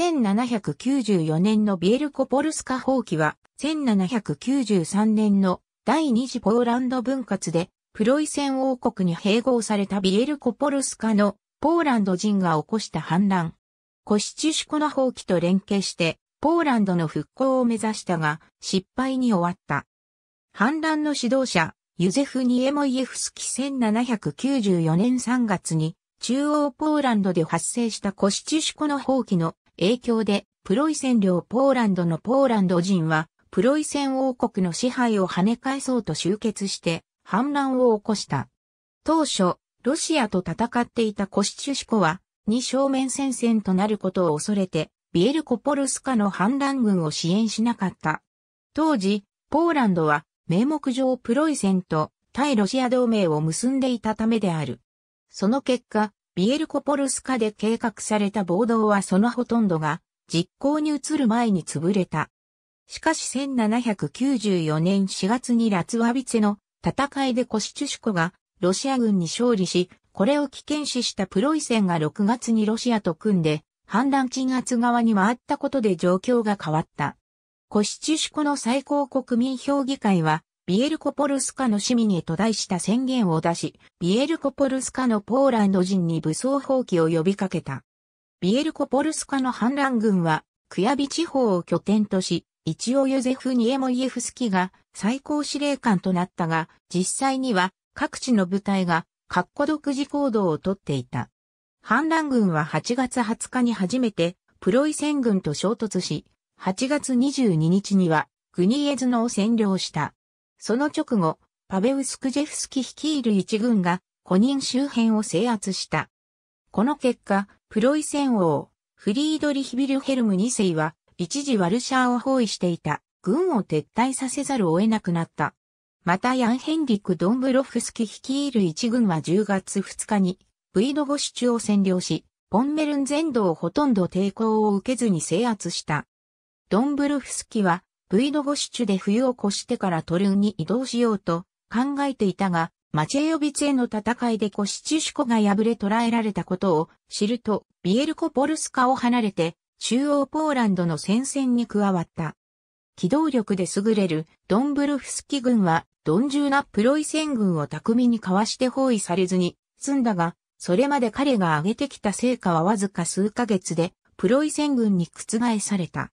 1794年のビエルコポルスカ放棄は、1793年の第二次ポーランド分割で、プロイセン王国に併合されたビエルコポルスカのポーランド人が起こした反乱。コシチュシコの放棄と連携して、ポーランドの復興を目指したが、失敗に終わった。反乱の指導者、ユゼフ・ニエモイエフスキ1794年3月に、中央ポーランドで発生したコシチュシコの放棄の影響で、プロイセン領ポーランドのポーランド人は、プロイセン王国の支配を跳ね返そうと集結して、反乱を起こした。当初、ロシアと戦っていたコシチュシコは、二正面戦線となることを恐れて、ビエルコポルスカの反乱軍を支援しなかった。当時、ポーランドは、名目上プロイセンと対ロシア同盟を結んでいたためである。その結果、ビエルコポルスカで計画された暴動はそのほとんどが実行に移る前に潰れた。しかし1794年4月にラツワビツェの戦いでコシチュシコがロシア軍に勝利し、これを危険視したプロイセンが6月にロシアと組んで反乱鎮圧側に回ったことで状況が変わった。コシチュシコの最高国民評議会はビエルコポルスカの市民へと題した宣言を出し、ビエルコポルスカのポーランド人に武装蜂起を呼びかけた。ビエルコポルスカの反乱軍は、クヤビ地方を拠点とし、一応ユゼフ・ニエモイエフスキが最高司令官となったが、実際には各地の部隊が、かっこ独自行動をとっていた。反乱軍は8月20日に初めて、プロイセン軍と衝突し、8月22日には、グニエズノを占領した。その直後、パベウスクジェフスキ率いる一軍が、コニン周辺を制圧した。この結果、プロイセン王、フリードリヒビルヘルム2世は、一時ワルシャーを包囲していた、軍を撤退させざるを得なくなった。またヤンヘンリック・ドンブロフスキ率いる一軍は10月2日に、ブイドゴシチュを占領し、ポンメルン全土をほとんど抵抗を受けずに制圧した。ドンブロフスキはブイドゴシチュで冬を越してからトルンに移動しようと考えていたが、マチェヨビツへの戦いでコシチュシコが敗れ捕らえられたことを知ると、ビエルコポルスカを離れて、中央ポーランドの戦線に加わった。機動力で優れるドンブルフスキ軍は、鈍重なプロイセン軍を巧みにかわして包囲されずに済んだが、それまで彼が挙げてきた成果はわずか数ヶ月で、プロイセン軍に覆された。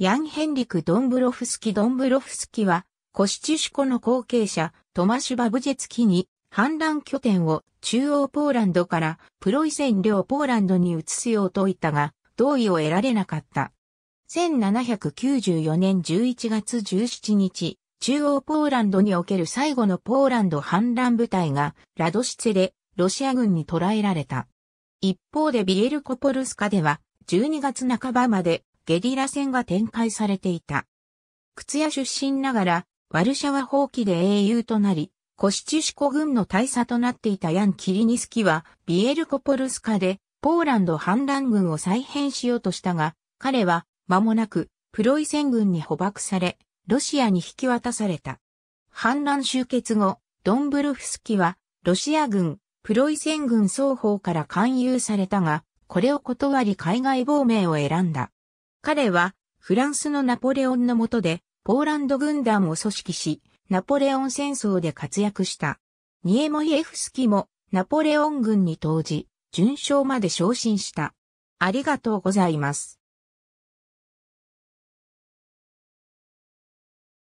ヤン・ヘンリク・ドンブロフスキ・ドンブロフスキは、コシチュシコの後継者、トマシュ・バブジェツキに、反乱拠点を中央ポーランドからプロイセン領ポーランドに移すようと言ったが、同意を得られなかった。1794年11月17日、中央ポーランドにおける最後のポーランド反乱部隊がラドシツェでロシア軍に捕らえられた。一方でビエルコポルスカでは12月半ばまでゲリラ戦が展開されていた。靴屋出身ながら、ワルシャワ放棄で英雄となり、コシチュシコ軍の大佐となっていたヤン・キリニスキは、ビエルコポルスカで、ポーランド反乱軍を再編しようとしたが、彼は、間もなく、プロイセン軍に捕獲され、ロシアに引き渡された。反乱終結後、ドンブルフスキは、ロシア軍、プロイセン軍双方から勧誘されたが、これを断り海外亡命を選んだ。彼は、フランスのナポレオンの下で、ポーランド軍団を組織し、ナポレオン戦争で活躍した。ニエモイエフスキも、ナポレオン軍に投じ、順将まで昇進した。ありがとうございます。